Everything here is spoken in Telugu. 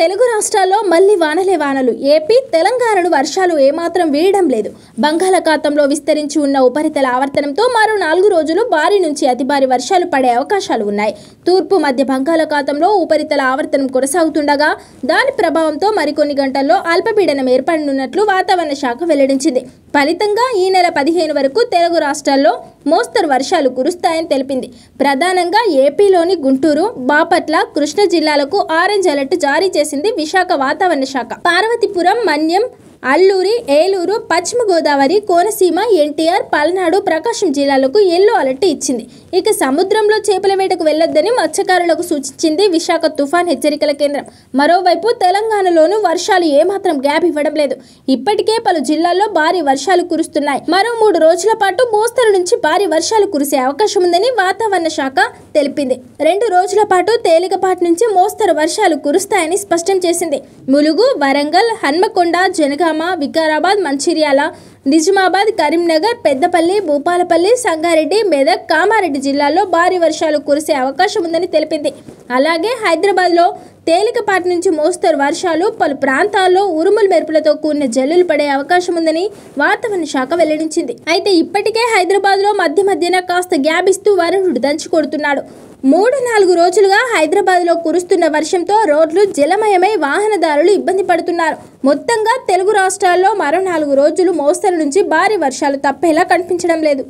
తెలుగు రాష్ట్రాల్లో మళ్లీ వానలే వానలు ఏపీ తెలంగాణను వర్షాలు ఏమాత్రం వేయడం లేదు బంగాళాఖాతంలో విస్తరించి ఉన్న ఉపరితల ఆవర్తనంతో మరో నాలుగు రోజులు భారీ నుంచి అతి భారీ వర్షాలు పడే అవకాశాలు ఉన్నాయి తూర్పు మధ్య బంగాళాఖాతంలో ఉపరితల ఆవర్తనం కొనసాగుతుండగా దాని ప్రభావంతో మరికొన్ని గంటల్లో అల్పపీడనం ఏర్పడనున్నట్లు వాతావరణ శాఖ వెల్లడించింది ఫలితంగా ఈ నెల పదిహేను వరకు తెలుగు రాష్ట్రాల్లో మోస్తరు వర్షాలు కురుస్తాయని తెలిపింది ప్రధానంగా ఏపీలోని గుంటూరు బాపట్ల కృష్ణా జిల్లాలకు ఆరెంజ్ అలర్ట్ జారీ చేసింది విశాఖ వాతావరణ శాఖ పార్వతీపురం మన్యం అల్లూరి ఏలూరు పశ్చిమ గోదావరి కోనసీమ ఎన్టీఆర్ పల్నాడు ప్రకాశం జిల్లాలకు ఎల్లో అలర్ట్ ఇచ్చింది ఇక సముద్రంలో చేపల వేటకు వెళ్లొద్దని మత్స్యకారులకు సూచించింది విశాఖ తుఫాన్ హెచ్చరికల కేంద్రం మరోవైపు తెలంగాణలోనూ వర్షాలు ఏమాత్రం గ్యాప్ ఇవ్వడం లేదు ఇప్పటికే పలు జిల్లాల్లో భారీ వర్షాలు కురుస్తున్నాయి మరో మూడు రోజుల పాటు మోస్తరు నుంచి భారీ వర్షాలు కురిసే అవకాశం ఉందని వాతావరణ శాఖ తెలిపింది రెండు రోజుల పాటు తేలికపాటి నుంచి మోస్తరు వర్షాలు కురుస్తాయని స్పష్టం చేసింది ములుగు వరంగల్ హన్మకొండ జనగా జనగామ వికారాబాద్ మంచిర్యాల నిజామాబాద్ కరీంనగర్ పెద్దపల్లి భూపాలపల్లి సంగారెడ్డి మెదక్ కామారెడ్డి జిల్లాల్లో భారీ వర్షాలు కురిసే అవకాశం ఉందని తెలిపింది అలాగే హైదరాబాద్లో తేలికపాటి నుంచి మోస్తరు వర్షాలు పలు ప్రాంతాల్లో ఉరుములు మెరుపులతో కూడిన జల్లులు పడే అవకాశం ఉందని వాతావరణ శాఖ వెల్లడించింది అయితే ఇప్పటికే హైదరాబాద్లో మధ్య మధ్యన కాస్త గ్యాబిస్తూ వరుణుడు దంచి కొడుతున్నాడు మూడు నాలుగు రోజులుగా హైదరాబాద్లో కురుస్తున్న వర్షంతో రోడ్లు జలమయమై వాహనదారులు ఇబ్బంది పడుతున్నారు మొత్తంగా తెలుగు రాష్ట్రాల్లో మరో నాలుగు రోజులు మోస్తరు నుంచి భారీ వర్షాలు తప్పేలా కనిపించడం లేదు